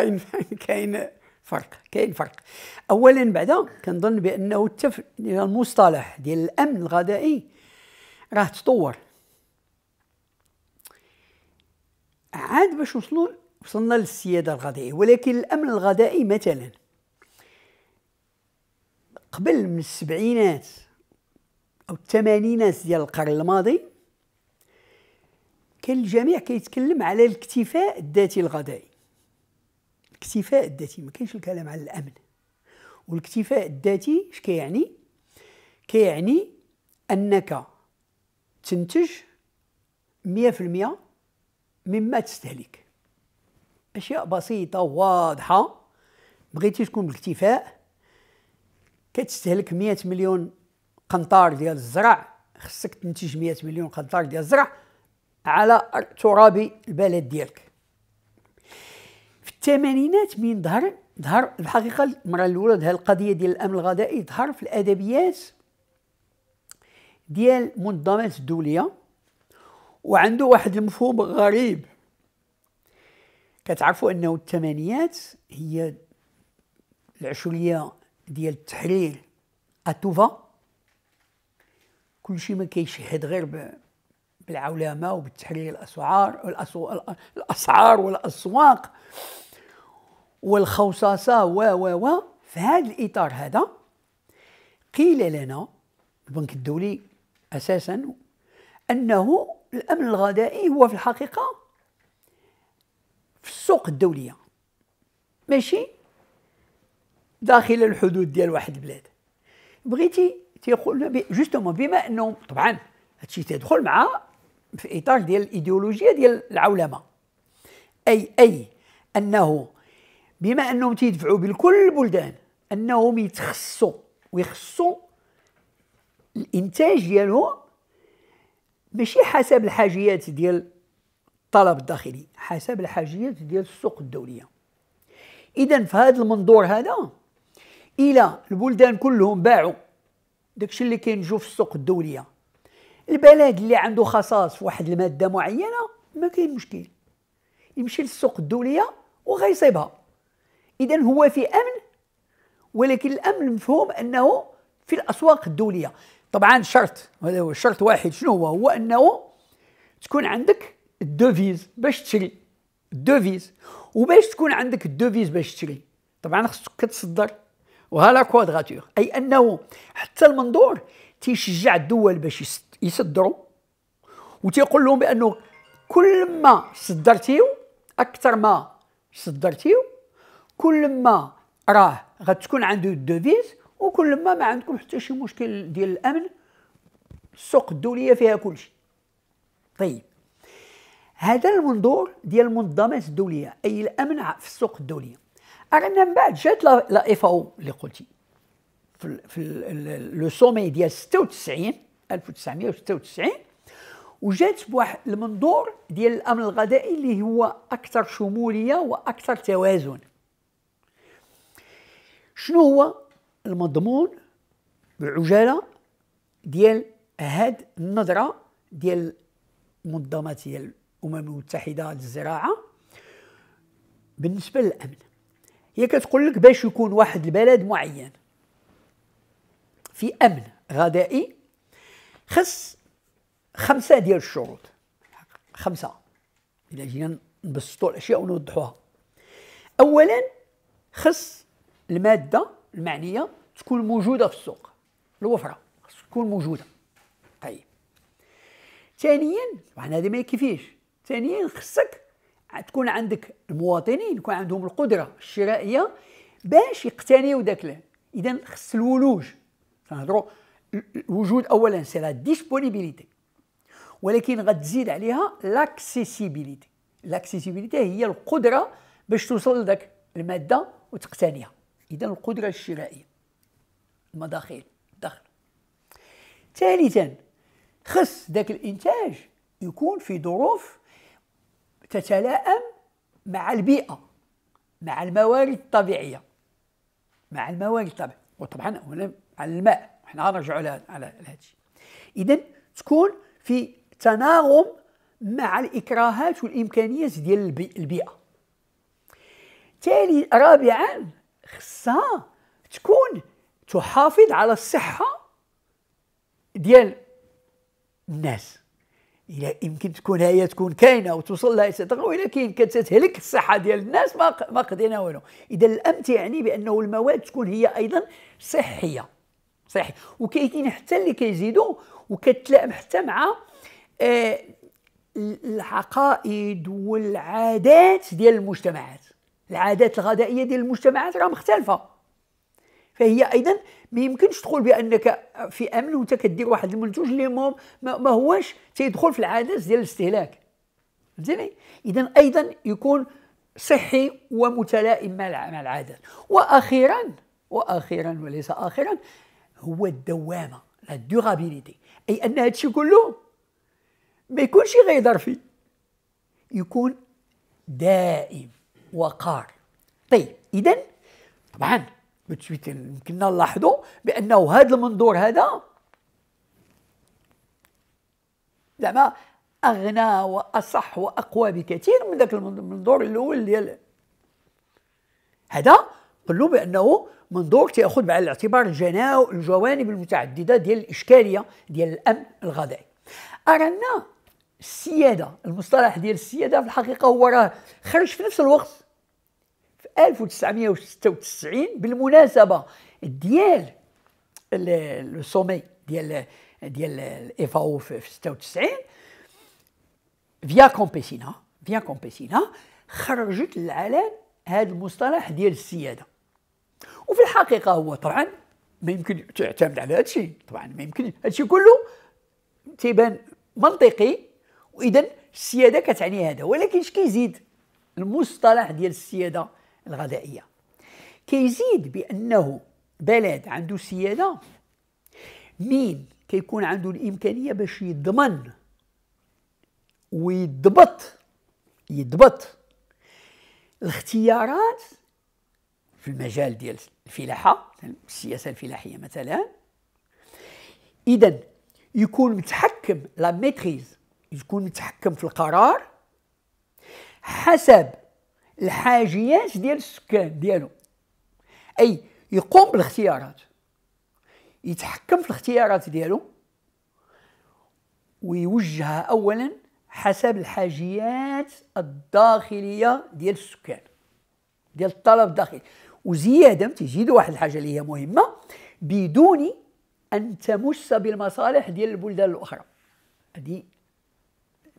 كاين كاين فرق كاين فرق اولا بعدا كنظن بانه التف المصطلح ديال الامن الغذائي راه تطور عاد باش وصلوا وصلنا للسياده الغذائيه ولكن الامن الغذائي مثلا قبل من السبعينات او الثمانينات ديال القرن الماضي كان الجميع كيتكلم على الاكتفاء الذاتي الغذائي الاكتفاء الذاتي ما كاينش الكلام على الامن والاكتفاء الذاتي اش كيعني كيعني انك تنتج 100% مما تستهلك اشياء بسيطه واضحه بغيتي تكون بالاكتفاء كتستهلك 100 مليون قنطار ديال الزرع خصك تنتج 100 مليون قنطار ديال الزرع على تراب البلد ديالك الثمانينات من ظهر ظهر الحقيقه المره الاولى هذه القضيه ديال الامن الغذائي ظهر في الادبيات ديال المنظمات الدوليه وعنده واحد المفهوم غريب كتعرفوا انه الثمانينات هي العشريه ديال التحرير اتوفا كلشي ما كيشهد غير بالعولمه وبالتحرير الاسعار الاسعار والاسواق والخوصصه و و و في هذا الاطار هذا قيل لنا البنك الدولي اساسا انه الامن الغذائي هو في الحقيقه في السوق الدوليه ماشي داخل الحدود ديال واحد البلاد بغيتي تيقول لنا جوستومون بما انه طبعا هادشي تيدخل مع في اطار ديال الايديولوجيه ديال العولمه اي اي انه بما انهم تيدفعوا بكل البلدان انهم يتخصوا ويخصوا الانتاج ديالهم ماشي حسب الحاجيات ديال الطلب الداخلي حسب الحاجيات ديال السوق الدوليه اذا في هذا المنظور هذا الى البلدان كلهم باعوا داكشي اللي كينجو في السوق الدوليه البلد اللي عنده خصاص في واحد الماده معينه ما كاين مشكل يمشي للسوق الدوليه وغيصيبها اذا هو في امن ولكن الامن مفهوم انه في الاسواق الدوليه طبعا شرط هذا هو شرط واحد شنو هو هو انه تكون عندك الدوفيز باش تشري الدوفيز وباش تكون عندك الدوفيز باش تشري طبعا خصك كتصدر وها لا كوادراتور اي انه حتى المنظور تيشجع الدول باش يصدروا وتيقول لهم بانه كل ما صدرتيو اكثر ما صدرتيو كل ما راه غتكون عنده الدوفيز وكل ما ما عندكم حتى شي مشكل ديال الامن السوق الدوليه فيها كل شيء طيب هذا المنظور ديال المنظمات الدوليه اي الامن في السوق الدوليه رانا من بعد جات لا اف او اللي قلتي في في لو سومي ديال 96 1996 وجات بواحد المنظور ديال الامن الغذائي اللي هو اكثر شموليه واكثر توازن شنو هو المضمون بالعجاله ديال هاد النظره ديال منظمات ديال الامم المتحده للزراعه بالنسبه للامن هي كتقول لك باش يكون واحد البلد معين في امن غذائي خص خمسه ديال الشروط خمسه الا جينا نبسطوا الاشياء ونوضحوها اولا خص الماده المعنيه تكون موجوده في السوق الوفره خص تكون موجوده طيب ثانيا طبعا هذا ما يكفيش ثانيا خصك تكون عندك المواطنين يكون عندهم القدره الشرائيه باش يقتنيو داك اذا خص الولوج تنهضروا الوجود اولا سي لا ديسبونيبيليتي ولكن غتزيد عليها لاكسيسيبيليتي لاكسيسيبيليتي هي القدره باش توصل لذاك الماده وتقتنيها إذا القدرة الشرائية المداخيل الدخل ثالثا خص ذاك الإنتاج يكون في ظروف تتلائم مع البيئة مع الموارد الطبيعية مع الموارد الطبيعية وطبعا هنا على الماء حنا نرجعوا على على هذا إذا تكون في تناغم مع الإكراهات والإمكانيات ديال البيئة تالي رابعا خصها تكون تحافظ على الصحه ديال الناس الا يمكن تكون هي تكون كاينه وتوصل لها استطلاع ولكن كتتهلك الصحه ديال الناس ما ما قضينا والو اذا الأمت يعني بانه المواد تكون هي ايضا صحيه صحي وكاينين حتى اللي كيزيدوا وكتلائم حتى مع آه العقائد والعادات ديال المجتمعات العادات الغذائيه ديال المجتمعات راه مختلفه فهي ايضا ما يمكنش تقول بانك في امن وانت كدير واحد المنتوج اللي ما, هوش تيدخل في العادات ديال الاستهلاك فهمتني اذا ايضا يكون صحي ومتلائم مع العادات واخيرا واخيرا وليس اخيرا هو الدوامه لا دورابيليتي اي ان هادشي كله ما يكونش غير ظرفي يكون دائم وقار طيب اذا طبعا بتشويت يمكننا نلاحظوا بانه هذا المنظور هذا زعما اغنى واصح واقوى بكثير من ذاك المنظور الاول ديال هذا قلوا بانه منظور تاخذ بعين الاعتبار الجوانب المتعدده ديال الاشكاليه ديال الامن الغذائي ارنا السياده المصطلح ديال السياده في الحقيقه هو راه خرج في نفس الوقت 1996 بالمناسبه ديال لو سومي ديال ديال الاف او في 96 فيا كومبيسينا فيا كومبيسينا خرجت للعلن هذا المصطلح ديال السياده وفي الحقيقه هو طبعا ما يمكن تعتمد على هذا الشيء طبعا ما يمكن هذا الشيء كله تيبان منطقي واذا السياده كتعني هذا ولكن اش كيزيد المصطلح ديال السياده الغذائية كيزيد بأنه بلد عنده سيادة مين كيكون عنده الإمكانية باش يضمن ويضبط يضبط الاختيارات في المجال ديال الفلاحة السياسة الفلاحية مثلا إذا يكون متحكم لا ميتريز يكون متحكم في القرار حسب الحاجيات ديال السكان ديالو اي يقوم بالاختيارات يتحكم في الاختيارات ديالو ويوجهها اولا حسب الحاجيات الداخليه ديال السكان ديال الطلب الداخلي وزياده تزيد واحد الحاجه اللي هي مهمه بدون ان تمس بالمصالح ديال البلدان الاخرى هذه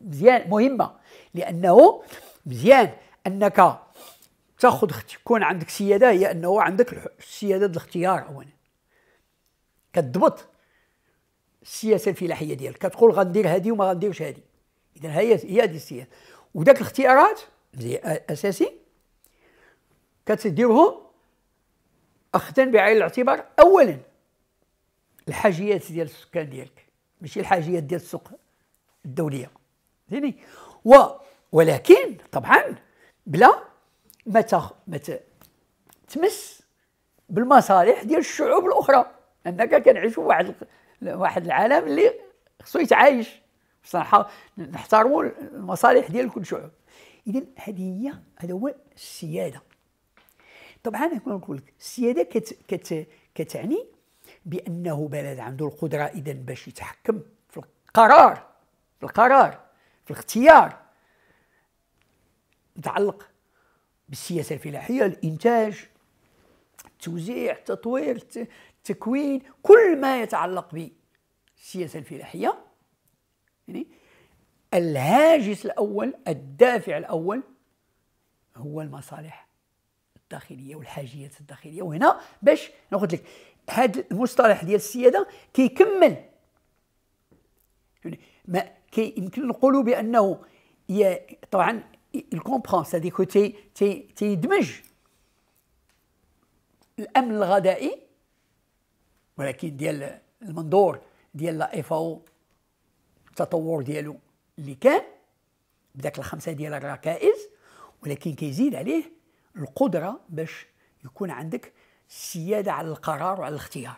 مزيان مهمه لانه مزيان انك تاخذ تكون عندك سياده هي انه عندك سياده الاختيار اولا كتضبط السياسه الفلاحيه ديالك كتقول غندير هذه وما غنديرش هذه اذا هي هي هذه السياسه وداك الاختيارات اللي اساسي كتديرهم اخذا بعين الاعتبار اولا الحاجيات ديال السكان ديالك ماشي الحاجيات ديال السوق الدوليه فهمتني ولكن طبعا بلا ما تخ... ما تمس بالمصالح ديال الشعوب الاخرى انك كنعيشوا واحد واحد العالم اللي خصو يتعايش بصراحه نحترموا المصالح ديال كل شعوب اذا هذه هي هذا هو السياده طبعا انا نقول لك السياده كت كت كتعني بانه بلد عنده القدره اذا باش يتحكم في القرار في القرار في الاختيار متعلق بالسياسه الفلاحيه الانتاج التوزيع التطوير التكوين كل ما يتعلق بالسياسه الفلاحيه يعني الهاجس الاول الدافع الاول هو المصالح الداخليه والحاجيات الداخليه وهنا باش ناخذ لك هذا المصطلح ديال السياده كيكمل يعني ما كيمكن نقولوا بانه طبعا الكومبران ساديك تي تي تيدمج الامن الغذائي ولكن ديال المنظور ديال لا اف او التطور ديالو اللي كان بداك الخمسه ديال الركائز ولكن كيزيد عليه القدره باش يكون عندك السياده على القرار وعلى الاختيار